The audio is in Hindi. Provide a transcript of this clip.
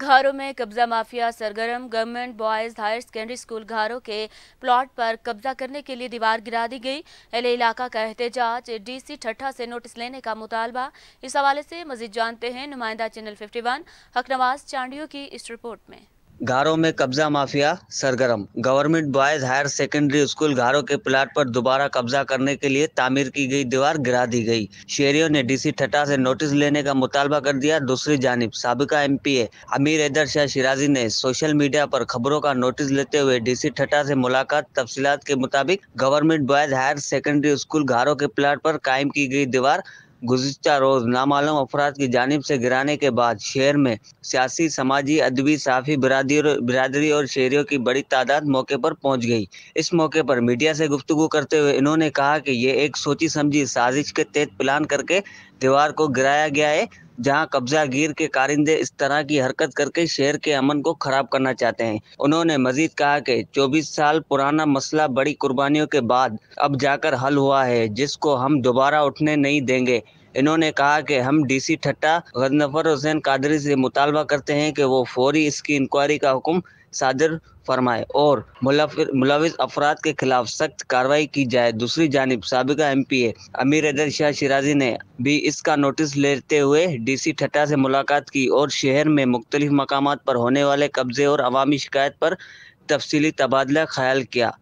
घरों में कब्जा माफिया सरगर्म government boys higher secondary school घरों के प्लॉट पर कब्जा करने के लिए दीवार गिरा दी गई एले इलाका का एहतजाज डीसी ठट्ठा से नोटिस लेने का मुतालबा इस हवाले से मजीद जानते हैं नुमाइंदा चैनल 51 हकनवाज चांडियो की इस रिपोर्ट में घारों में कब्जा माफिया सरगरम government boys higher secondary school घारों के प्लाट पर दोबारा कब्जा करने के लिए तामीर की गई दीवार गिरा दी गई शेरियों ने डीसी ठटा से नोटिस लेने का मुतालबा कर दिया दूसरी जानब सबका एम पी ए अमीर हैदर शाह शिराजी ने सोशल मीडिया पर खबरों का नोटिस लेते हुए डीसी ठटा से मुलाकात तफसीत के मुताबिक government boys higher secondary school घारों के प्लाट पर कायम की गई दीवार गुजशत रोज़ नामालूम अफराद की जानब से गिराने के बाद शहर में सियासी समाजी अदबी साफ़ी बरदरी बिरादरी और शहरीों की बड़ी तादाद मौके पर पहुंच गई इस मौके पर मीडिया से गुफ्तु करते हुए इन्होंने कहा कि ये एक सोची समझी साजिश के तेज प्लान करके दीवार को गिराया गया है जहां कब्जा गिर के कारिंदे इस तरह की हरकत करके शहर के अमन को खराब करना चाहते हैं उन्होंने मजीद कहा कि 24 साल पुराना मसला बड़ी कुर्बानियों के बाद अब जाकर हल हुआ है जिसको हम दोबारा उठने नहीं देंगे इन्होंने कहा कि हम सी ठट्टा गजनफर हुसैन कादरी से मुतालबा करते हैं कि वो फौरी इसकी इंक्वायरी का हुक्म सादर फरमाए और मुलविस अफराद के खिलाफ सख्त कार्रवाई की जाए दूसरी जानब सबका एम पी ए अमीर अदर शाह शिराजी ने भी इसका नोटिस लेते हुए डी सी ठट्टा से मुलाकात की और शहर में मुख्तलिफ मकाम पर होने वाले कब्जे और अवामी शिकायत पर तफसली तबादला ख्याल किया